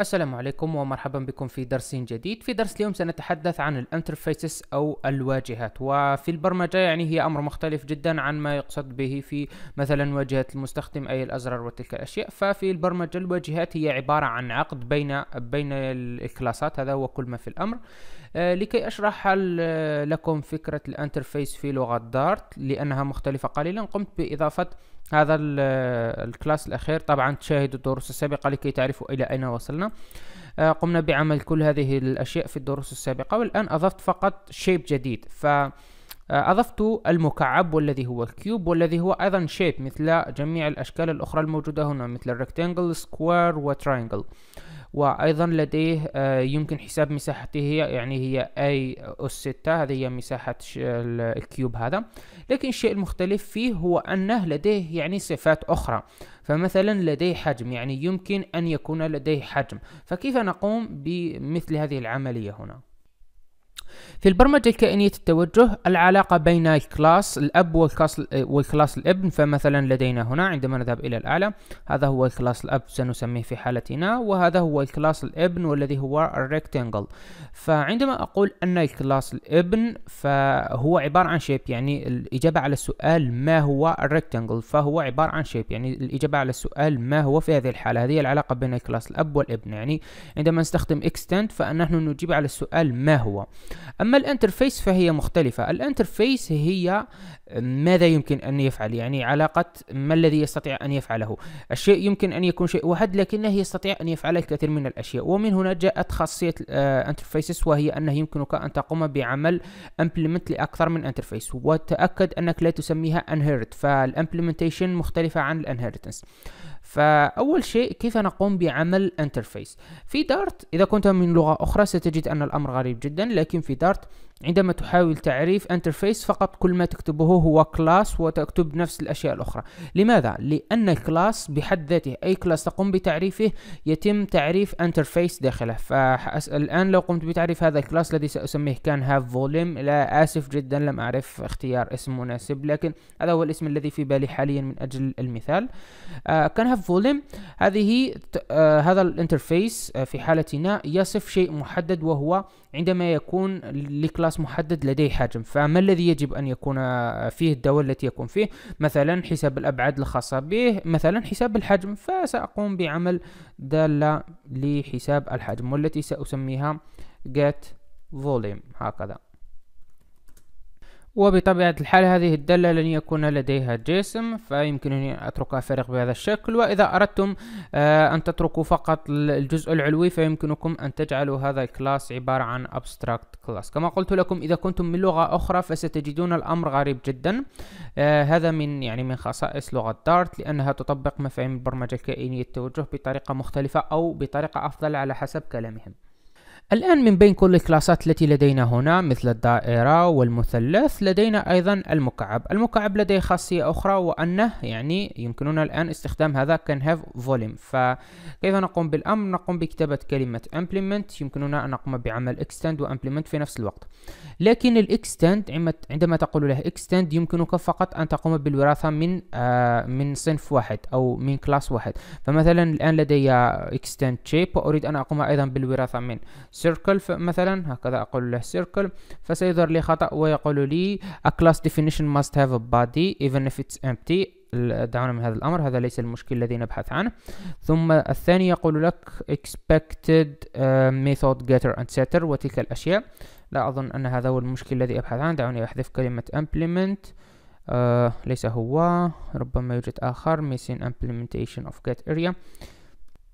السلام عليكم ومرحبا بكم في درس جديد في درس اليوم سنتحدث عن الانترفيسز او الواجهات وفي البرمجة يعني هي امر مختلف جدا عن ما يقصد به في مثلا واجهة المستخدم اي الازرار وتلك الاشياء ففي البرمجة الواجهات هي عبارة عن عقد بين بين الكلاسات هذا هو كل ما في الامر آه لكي اشرح لكم فكرة الانترفيس في لغة دارت لانها مختلفة قليلا قمت باضافة هذا الكلاس الأخير طبعا تشاهدوا الدروس السابقة لكي تعرفوا إلى أين وصلنا آه، قمنا بعمل كل هذه الأشياء في الدروس السابقة والآن أضفت فقط شيب جديد ف آه، أضفت المكعب والذي هو الكيوب والذي هو أيضا شيب مثل جميع الأشكال الأخرى الموجودة هنا مثل الريكتانجل سكوير وترينجل وايضا لديه آه، يمكن حساب مساحته يعني هي اي اس 6 هذه هي مساحة الكيوب هذا لكن الشيء المختلف فيه هو انه لديه يعني صفات اخرى فمثلا لديه حجم يعني يمكن ان يكون لديه حجم فكيف نقوم بمثل هذه العملية هنا في البرمجة الكائنية التوجه العلاقة بين الكلاس الأب والكلاس, والكلاس الابن فمثلا لدينا هنا عندما نذهب إلى الأعلى هذا هو الكلاس الأب سنسميه في حالتنا وهذا هو الكلاس الابن والذي هو الريكتانجل فعندما أقول أن الكلاس الابن فهو عبارة عن شيب يعني الإجابة على السؤال ما هو الريكتانجل فهو عبارة عن شيب يعني الإجابة على السؤال ما هو في هذه الحالة هذه العلاقة بين الكلاس الأب والابن يعني عندما نستخدم extend فنحن نجيب على السؤال ما هو أما الانترفيس فهي مختلفة الانترفيس هي ماذا يمكن أن يفعل يعني علاقة ما الذي يستطيع أن يفعله الشيء يمكن أن يكون شيء واحد لكنه يستطيع أن يفعل الكثير من الأشياء ومن هنا جاءت خاصية الانترفيسز آه، وهي أنه يمكنك أن تقوم بعمل امبلمنت لأكثر من انترفيس وتأكد أنك لا تسميها انهيرت فالامبلمنتيشن مختلفة عن الانهيرتنس فأول شيء كيف نقوم بعمل انترفيس في دارت إذا كنت من لغة أخرى ستجد أن الأمر غريب جدا لكن في دارت عندما تحاول تعريف انترفيس فقط كل ما تكتبه هو كلاس وتكتب نفس الاشياء الاخرى لماذا لان الكلاس بحد ذاته اي كلاس تقوم بتعريفه يتم تعريف انترفيس داخله فالان لو قمت بتعريف هذا الكلاس الذي ساسميه كان هاف فوليم لا اسف جدا لم اعرف اختيار اسم مناسب لكن هذا هو الاسم الذي في بالي حاليا من اجل المثال آه، كان هاف فوليم هذه آه، هذا الانترفيس آه، في حالتنا يصف شيء محدد وهو عندما يكون لكلاس محدد لديه حجم فما الذي يجب أن يكون آه، فيه الدواء التي يكون فيه مثلا حساب الأبعاد الخاصة به مثلا حساب الحجم فسأقوم بعمل دالة لحساب الحجم والتي سأسميها get volume هكذا وبطبيعة الحال هذه الدالة لن يكون لديها جسم فيمكنني أن أتركها فارغ بهذا الشكل وإذا أردتم آه، أن تتركوا فقط الجزء العلوي فيمكنكم أن تجعلوا هذا الكلاس عبارة عن abstract class كما قلت لكم إذا كنتم من لغة أخرى فستجدون الأمر غريب جدا آه، هذا من يعني من خصائص لغة دارت لأنها تطبق مفاهيم البرمجة الكائنية التوجه بطريقة مختلفة أو بطريقة أفضل على حسب كلامهم الآن من بين كل الكلاسات التي لدينا هنا مثل الدائرة والمثلث لدينا أيضا المكعب المكعب لديه خاصية أخرى وأنه يعني يمكننا الآن استخدام هذا can have volume فكيف نقوم بالأمر نقوم بكتابة كلمة implement يمكننا أن نقوم بعمل extend و implement في نفس الوقت لكن extend عندما تقول له extend يمكنك فقط أن تقوم بالوراثة من آه من صنف واحد أو من كلاس واحد فمثلا الآن لدي extend shape وأريد أن أقوم أيضا بالوراثة من circle مثلا هكذا أقول له circle فسيظهر لي خطأ ويقول لي a class definition must have a body even if it's empty دعونا من هذا الأمر هذا ليس المشكل الذي نبحث عنه ثم الثاني يقول لك expected آه، method getter and setter وتلك الأشياء لا أظن أن هذا هو المشكل الذي أبحث عنه دعوني أحذف كلمة implement آه ليس هو ربما يوجد آخر missing implementation of get area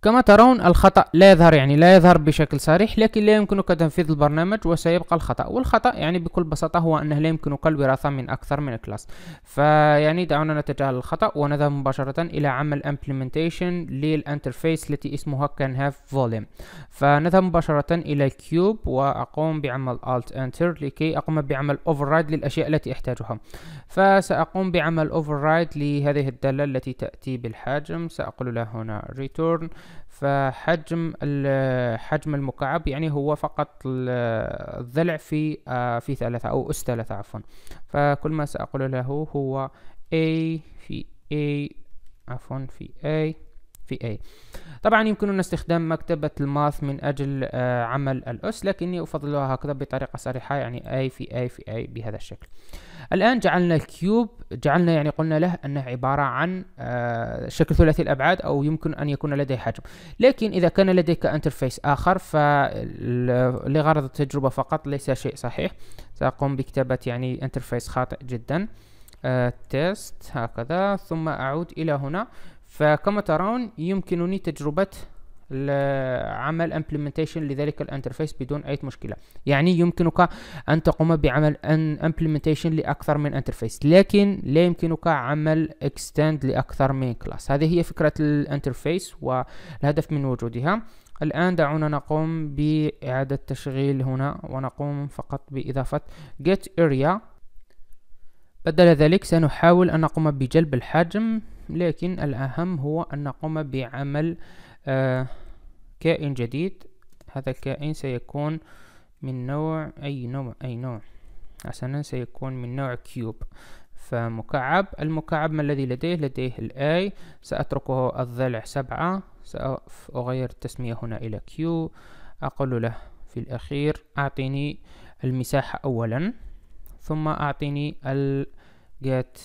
كما ترون الخطأ لا يظهر يعني لا يظهر بشكل صريح لكن لا يمكنك تنفيذ البرنامج وسيبقى الخطأ والخطأ يعني بكل بساطة هو أنه لا يمكنك الوراثة من أكثر من كلاس فيعني دعونا نتجاهل الخطأ ونذهب مباشرة إلى عمل implementation للانترفيس التي اسمها can have volume فنذهب مباشرة إلى كيوب وأقوم بعمل alt enter لكي أقوم بعمل override للأشياء التي أحتاجها فسأقوم بعمل override لهذه الدالة التي تأتي بالحجم سأقول له هنا return فحجم حجم المكعب يعني هو فقط الضلع في آه، في ثلاثة أو أس ثلاثة عفوا فكل ما سأقول له هو A في A عفوا في A في A طبعا يمكننا استخدام مكتبة الماث من أجل آه، عمل الأس لكني أفضلها هكذا بطريقة صريحة يعني A في A في A بهذا الشكل الآن جعلنا الكيوب جعلنا يعني قلنا له أنه عبارة عن آه، شكل ثلاثي الأبعاد أو يمكن أن يكون لديه حجم لكن إذا كان لديك انترفيس آخر فلغرض التجربة فقط ليس شيء صحيح سأقوم بكتابة يعني انترفيس خاطئ جدا تيست آه، هكذا ثم أعود إلى هنا فكما ترون يمكنني تجربة عمل امبلمنتيشن لذلك الانترفيس بدون اي مشكله يعني يمكنك ان تقوم بعمل امبلمنتيشن لاكثر من انترفيس لكن لا يمكنك عمل اكستند لاكثر من كلاس هذه هي فكره الانترفيس والهدف من وجودها الآن دعونا نقوم بإعادة تشغيل هنا ونقوم فقط بإضافة get area بدل ذلك سنحاول أن نقوم بجلب الحجم لكن الأهم هو أن نقوم بعمل آه، كائن جديد هذا الكائن سيكون من نوع أي نوع أي نوع حسنا سيكون من نوع كيوب فمكعب المكعب ما الذي لديه لديه الاي سأتركه الضلع سبعة سأغير التسمية هنا إلى كيو أقول له في الأخير أعطيني المساحة أولا ثم أعطيني ال get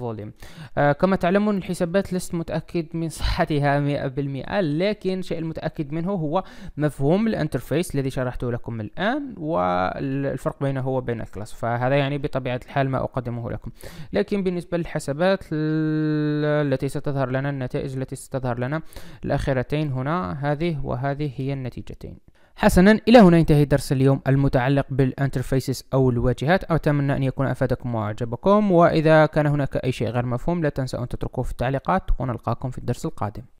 volume آه كما تعلمون الحسابات لست متأكد من صحتها 100% لكن الشيء المتأكد منه هو مفهوم الانترفيس الذي شرحته لكم الآن والفرق بينه وبين الكلاس فهذا يعني بطبيعة الحال ما أقدمه لكم لكن بالنسبة للحسابات التي ستظهر لنا النتائج التي ستظهر لنا الأخيرتين هنا هذه وهذه هي النتيجتين حسنا إلى هنا ينتهي درس اليوم المتعلق بالانترفيسز أو الواجهات أتمنى أن يكون أفادكم وأعجبكم وإذا كان هناك أي شيء غير مفهوم لا تنسوا أن تتركوه في التعليقات ونلقاكم في الدرس القادم